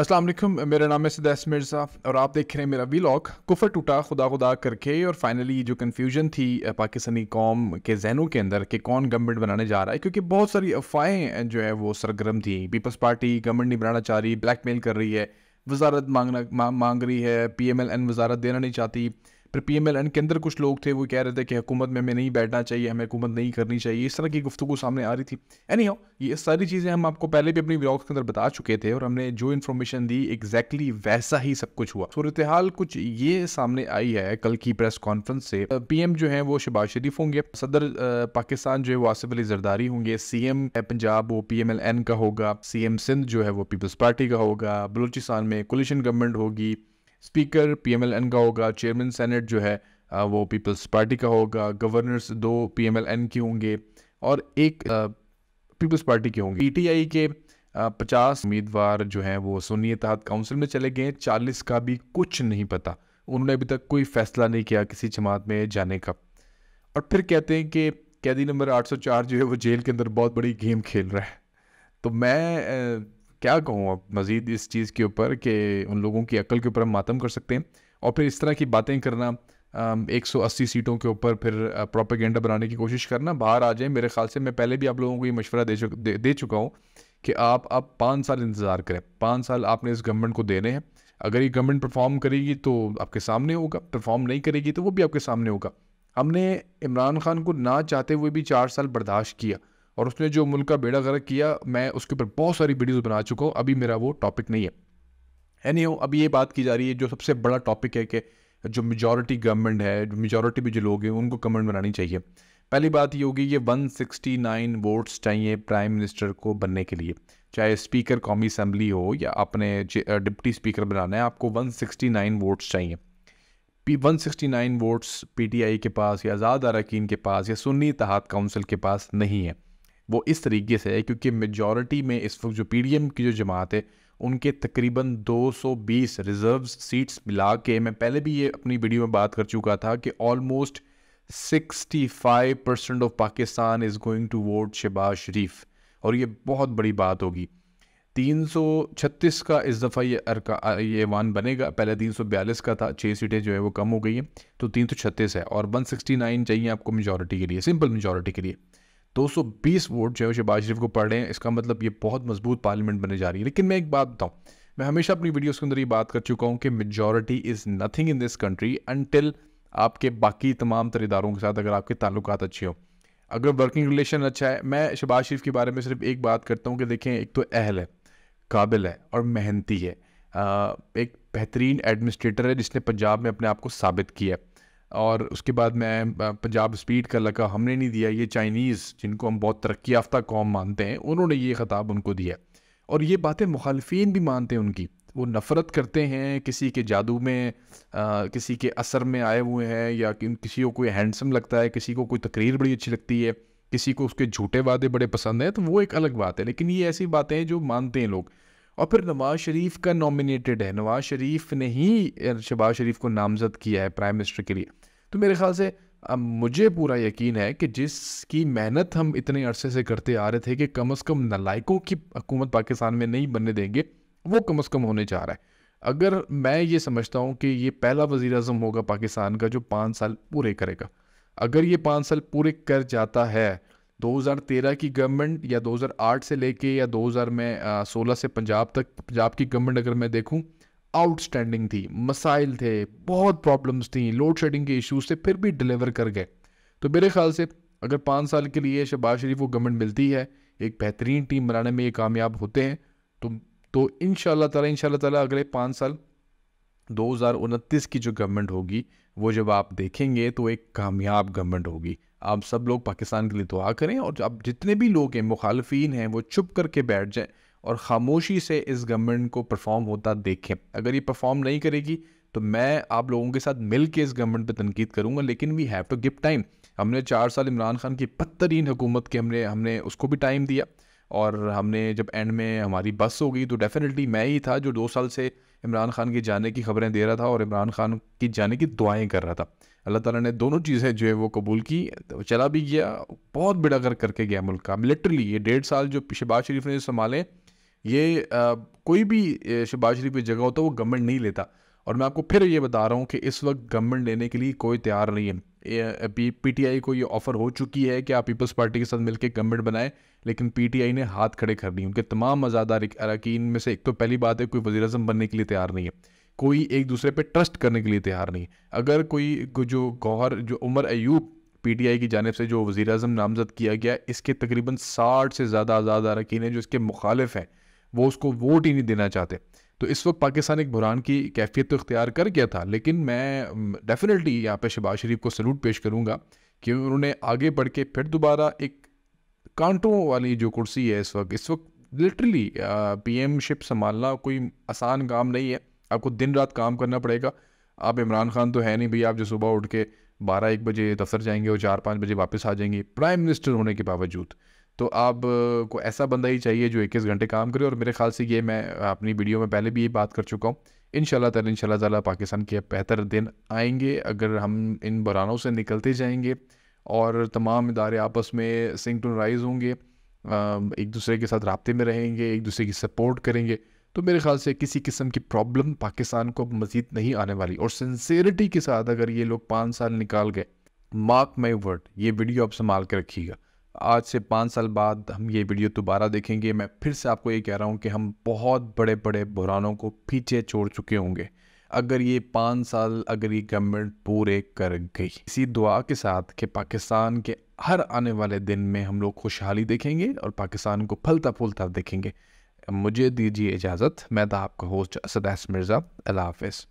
अस्सलाम वालेकुम मेरा नाम है सदैस मिर्ज़ा और आप देख रहे हैं मेरा व्लॉग कुफर टूटा खुदा खुदा करके और फाइनली जो कन्फ्यूजन थी पाकिस्तानी कौम के जहनों के अंदर कि कौन गवर्नमेंट बनाने जा रहा है क्योंकि बहुत सारी अफवाहें जो है वो सरगर्म थी पीपल्स पार्टी गवर्नमेंट नहीं बनाना चाह रही ब्लैक मेल कर रही है वजारत मांगना मा, मांग रही है पी एम एल एन वजारत देना नहीं चाहती फिर पी एम एल एन के अंदर कुछ लोग थे वो कह रहे थे कि हुकूमत में हमें नहीं बैठना चाहिए हमें हुकूमत नहीं करनी चाहिए इस तरह की गुफ्तु सामने आ रही थी एनी हाउ ये सारी चीज़ें हम आपको पहले भी अपनी ब्लॉग्स के अंदर बता चुके थे और हमने जो इन्फॉर्मेशन दी एग्जैक्टली वैसा ही सब कुछ हुआ सूरत हाल कुछ ये सामने आई है कल की प्रेस कॉन्फ्रेंस से पी एम जो है वो शबाज शरीफ होंगे सदर पाकिस्तान जो है वो आसिफ अली जरदारी होंगे सी एम पंजाब वो पी एम एल एन का होगा सी एम सिंध जो है वो पीपल्स पार्टी का होगा बलूचिस्तान में कोलिशन गवर्नमेंट होगी स्पीकर पीएमएलएन का होगा चेयरमैन सेनेट जो है वो पीपल्स पार्टी का होगा गवर्नर्स दो पीएमएलएन के होंगे और एक पीपल्स पार्टी के होंगे पीटीआई के पचास उम्मीदवार जो हैं वो सोनी तहत काउंसिल में चले गए चालीस का भी कुछ नहीं पता उन्होंने अभी तक कोई फैसला नहीं किया किसी जमात में जाने का और फिर कहते हैं कि कैदी नंबर 804 जो है वो जेल के अंदर बहुत बड़ी गेम खेल रहा है तो मैं क्या कहूँ अब मज़ीद इस चीज़ के ऊपर कि उन लोगों की अक्ल के ऊपर हम मातम कर सकते हैं और फिर इस तरह की बातें करना एक सौ अस्सी सीटों के ऊपर फिर प्रोपेगेंडा बनाने की कोशिश करना बाहर आ जाए मेरे ख्याल से मैं पहले भी आप लोगों को ये मशवरा दे, चुक, दे दे चुका हूँ कि आप अब पाँच साल इंतज़ार करें पाँच साल आपने इस गवर्नमेंट को देने हैं अगर ये गवर्नमेंट परफॉर्म करेगी तो आपके सामने होगा परफॉर्म नहीं करेगी तो वो भी आपके सामने होगा हमने इमरान खान को ना चाहते हुए भी चार साल बर्दाश्त किया और उसने जो मुल्क का बेड़ा गर्क किया मैं उसके ऊपर बहुत सारी वीडियोज़ बना चुका हूँ अभी मेरा वो टॉपिक नहीं है एनी हो अभी ये बात की जा रही है जो सबसे बड़ा टॉपिक है कि जो मेजॉरिटी गवर्नमेंट है जो मेजॉरिटी में जो लोग हैं उनको गवर्नमेंट बनानी चाहिए पहली बात ये होगी ये 169 वोट्स चाहिए प्राइम मिनिस्टर को बनने के लिए चाहे स्पीकर कौमी असम्बली हो या अपने डिप्टी स्पीकर बनाना है आपको 169 वोट्स चाहिए पी वन वोट्स पीटीआई के पास या आज़ाद अरकान के पास या सुन्नी तहत काउंसिल के पास नहीं है वो इस तरीके से है क्योंकि मेजॉरिटी में इस वक्त जो पी की जो जमात है उनके तकरीबन 220 रिजर्व सीट्स मिला के मैं पहले भी ये अपनी वीडियो में बात कर चुका था कि almost 65 percent of Pakistan is going to vote Shahbaz Sharif और ये बहुत बड़ी बात होगी 336 का इस दफ़ा ये अरका ये वन बनेगा पहले 342 का था छः सीटें जो है वो कम हो गई हैं तो 336 है और 169 चाहिए आपको मेजॉरिटी के लिए सिंपल मेजॉरिटी के लिए 220 वोट जो है शहबाज शरीफ को पढ़ रहे हैं इसका मतलब ये बहुत मजबूत पार्लियामेंट बनने जा रही है लेकिन मैं एक बात बताऊँ मैं हमेशा अपनी वीडियोस के अंदर ये बात कर चुका हूँ कि majority is nothing in this country until आपके बाकी तमाम तरीदारों के साथ अगर आपके ताल्लुक अच्छे हों अगर वर्किंग रिलेशन अच्छा है मैं शहबाज शरीफ के बारे में सिर्फ एक बात करता हूँ कि देखें एक तो अहल है काबिल है और मेहनती है आ, एक बेहतरीन एडमिनिस्ट्रेटर है जिसने पंजाब में अपने आप को साबित किया है और उसके बाद मैं पंजाब स्पीड का लगा हमने नहीं दिया ये चाइनीज़ जिनको हम बहुत तरक्की याफ्ता कौम मानते हैं उन्होंने ये ख़ताब उनको दिया और ये बातें मुखालफी भी मानते हैं उनकी वो नफ़रत करते हैं किसी के जादू में आ, किसी के असर में आए हुए हैं या कि किसी को कोई हैंडसम लगता है किसी को कोई तकरीर बड़ी अच्छी लगती है किसी को उसके झूठे वादे बड़े पसंद हैं तो वो एक अलग बात है लेकिन ये ऐसी बातें हैं जो मानते हैं लोग और फिर नवाज़ शरीफ का नॉमिनेटेड है नवाज़ शरीफ ने ही शबाज़ शरीफ को नामजद किया है प्राइम मिनिस्टर के लिए तो मेरे ख्याल से अब मुझे पूरा यकीन है कि जिसकी मेहनत हम इतने अरसे से करते आ रहे थे कि कम अज़ कम नलायकों की हुकूमत पाकिस्तान में नहीं बनने देंगे वो कम अज़ कम होने जा रहा है अगर मैं ये समझता हूँ कि ये पहला वज़ी अजम होगा पाकिस्तान का जो पाँच साल पूरे करेगा अगर ये पाँच साल पूरे कर जाता है 2013 की गवर्नमेंट या 2008 से लेके या 2000 में 16 से पंजाब तक पंजाब की गवर्नमेंट अगर मैं देखूं आउटस्टैंडिंग थी मसाइल थे बहुत प्रॉब्लम्स थी लोड शेडिंग के इश्यूज थे फिर भी डिलीवर कर गए तो मेरे ख्याल से अगर पाँच साल के लिए शहबाज शरीफ को गवर्नमेंट मिलती है एक बेहतरीन टीम बनाने में ये कामयाब होते हैं तो तो इन ताला इन ताला अगले पाँच साल दो हज़ार उनतीस की जो गवर्नमेंट होगी वो जब आप देखेंगे तो एक कामयाब गवर्नमेंट होगी आप सब लोग पाकिस्तान के लिए दुआ करें और आप जितने भी लोग हैं मुखालफी हैं वो चुप करके बैठ जाएं और ख़ामोशी से इस गवर्नमेंट को परफॉर्म होता देखें अगर ये परफॉर्म नहीं करेगी तो मैं आप लोगों के साथ मिल के इस गवर्नमेंट पर तनकीद करूँगा लेकिन we have to give time हमने चार साल इमरान खान की बदतरीन हुकूमत के हमने हमने उसको भी टाइम दिया और हमने जब एंड में हमारी बस हो गई तो डेफिनेटली मैं ही था जो दो साल से इमरान खान के जाने की खबरें दे रहा था और इमरान खान की जाने की दुआएं कर रहा था अल्लाह ताला ने दोनों चीज़ें जो है वो कबूल की तो चला भी गया बहुत बिड़ा कर करके गया मुल्क का लिटरली ये डेढ़ साल जो शहबाज शरीफ ने संभाले ये आ, कोई भी शहबाज शरीफ की जगह होता वो गवर्नमेंट नहीं लेता और मैं आपको फिर ये बता रहा हूँ कि इस वक्त गवर्नमेंट लेने के लिए कोई तैयार नहीं है पी पीटीआई को ये ऑफ़र हो चुकी है कि आप पीपल्स पार्टी के साथ मिलकर गवर्नमेंट बनाएं लेकिन पीटीआई ने हाथ खड़े कर दिए उनके तमाम मज़ादार अरकान में से एक तो पहली बात है कोई वजी अजम बनने के लिए तैयार नहीं है कोई एक दूसरे पर ट्रस्ट करने के लिए तैयार नहीं है अगर कोई जो गौहर जो उमर अयूब आई की जानब से जो वजी अजम नामजद किया गया इसके तकरीबन साठ से ज़्यादा आज़ाद अरकान हैं जो इसके मुखालिफ हैं वो उसको वोट ही नहीं देना चाहते तो इस वक्त पाकिस्तान एक बुरान की कैफियत तो इख्तियार कर गया था लेकिन मैं डेफिनेटली यहाँ पे शबाज शरीफ को सलूट पेश करूँगा कि उन्होंने आगे बढ़ के फिर दोबारा एक कांटों वाली जो कुर्सी है इस वक्त इस वक्त लिटरली पीएमशिप संभालना कोई आसान काम नहीं है आपको दिन रात काम करना पड़ेगा आप इमरान खान तो है नहीं भैया आप जो सुबह उठ के बारह एक बजे दफ्तर जाएंगे और चार पाँच बजे वापस आ जाएंगे प्राइम मिनिस्टर होने के बावजूद तो आप को ऐसा बंदा ही चाहिए जो इक्कीस घंटे काम करे और मेरे ख्याल से ये मैं अपनी वीडियो में पहले भी ये बात कर चुका हूँ इन ताला इन ताला पाकिस्तान के बेहतर दिन आएंगे अगर हम इन बुरानों से निकलते जाएंगे और तमाम इदारे आपस में राइज होंगे एक दूसरे के साथ रबते में रहेंगे एक दूसरे की सपोर्ट करेंगे तो मेरे ख्याल से किसी किस्म की प्रॉब्लम पाकिस्तान को मज़ीद नहीं आने वाली और सिंसेरिटी के साथ अगर ये लोग पाँच साल निकाल गए मार्क माई वर्ड ये वीडियो आप संभाल के रखिएगा आज से पाँच साल बाद हम ये वीडियो दोबारा देखेंगे मैं फिर से आपको ये कह रहा हूँ कि हम बहुत बड़े बड़े बुरानों को पीछे छोड़ चुके होंगे अगर ये पाँच साल अगर ये गवर्नमेंट पूरे कर गई इसी दुआ के साथ कि पाकिस्तान के हर आने वाले दिन में हम लोग खुशहाली देखेंगे और पाकिस्तान को फलता फूलता देखेंगे मुझे दीजिए इजाज़त मैं था आपका होस्ट असद मिर्ज़ा अल्लाह हाफ